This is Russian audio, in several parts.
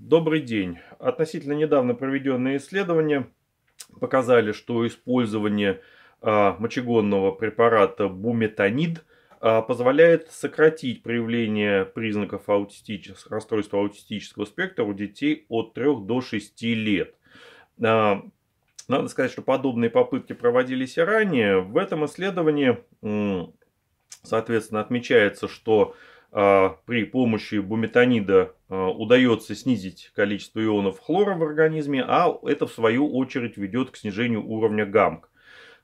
Добрый день. Относительно недавно проведенные исследования показали, что использование а, мочегонного препарата буметанид а, позволяет сократить проявление признаков аутистичес... расстройства аутистического спектра у детей от 3 до 6 лет. А, надо сказать, что подобные попытки проводились и ранее. В этом исследовании, соответственно, отмечается, что при помощи буметанида Э, удается снизить количество ионов хлора в организме, а это в свою очередь ведет к снижению уровня ГАМК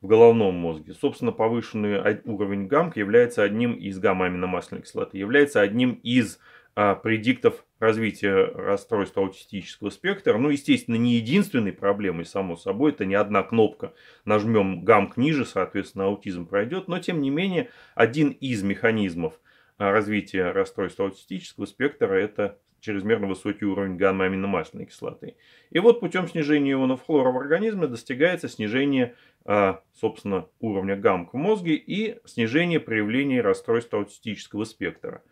в головном мозге. Собственно, повышенный уровень ГАМК является одним из гамма-аминомасляной кислоты, является одним из а, предиктов развития расстройства аутистического спектра. Ну, естественно, не единственной проблемой, само собой, это не одна кнопка. Нажмем ГАМК ниже, соответственно, аутизм пройдет, но тем не менее, один из механизмов Э, развития расстройства аутистического спектра – это чрезмерно высокий уровень гамма-аминомасляной кислоты. И вот путем снижения ионов хлора в организме достигается снижение, э, собственно, уровня гамм в мозге и снижение проявления расстройства аутистического спектра.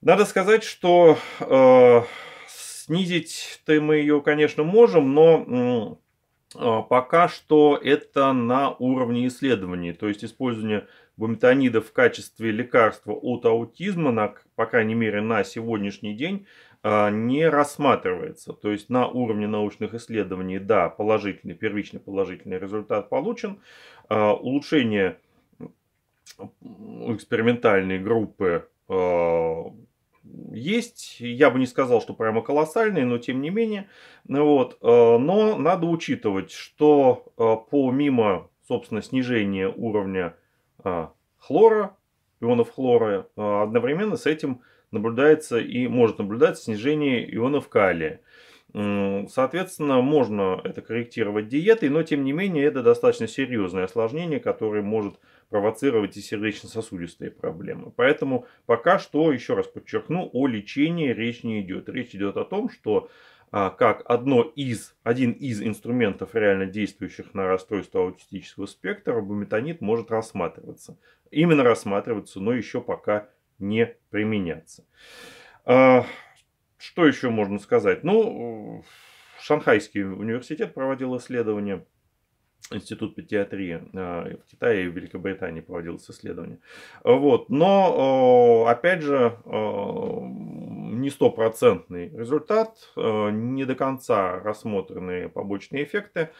Надо сказать, что э, снизить-то мы ее, конечно, можем, но Э, пока что это на уровне исследований, то есть использование бомитонида в качестве лекарства от аутизма, на, по крайней мере на сегодняшний день, э, не рассматривается. То есть на уровне научных исследований, да, положительный, первичный положительный результат получен. Э, улучшение экспериментальной группы есть. Я бы не сказал, что прямо колоссальные, но тем не менее. Ну вот. Э, но надо учитывать, что э, помимо, собственно, снижения уровня э, хлора, ионов хлора, одновременно с этим наблюдается и может наблюдаться снижение ионов калия. Соответственно, можно это корректировать диетой, но тем не менее это достаточно серьезное осложнение, которое может провоцировать и сердечно-сосудистые проблемы. Поэтому пока что, еще раз подчеркну, о лечении речь не идет. Речь идет о том, что а, как одно из, один из инструментов, реально действующих на расстройство аутистического спектра, буметонит может рассматриваться. Именно рассматриваться, но еще пока не применяться. А, что еще можно сказать? Ну, Шанхайский университет проводил исследование. Институт педиатрии а, в Китае и в Великобритании проводилось исследование. Вот. Но, опять же, не стопроцентный результат, не до конца рассмотрены побочные эффекты.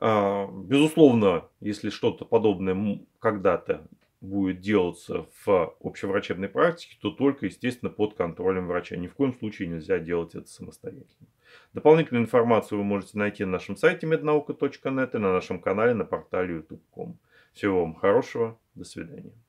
А, безусловно, если что-то подобное когда-то будет делаться в общеврачебной практике, то только, естественно, под контролем врача. Ни в коем случае нельзя делать это самостоятельно. Дополнительную информацию вы можете найти на нашем сайте mednauka.net и на нашем канале на портале youtube.com. Всего вам хорошего, до свидания.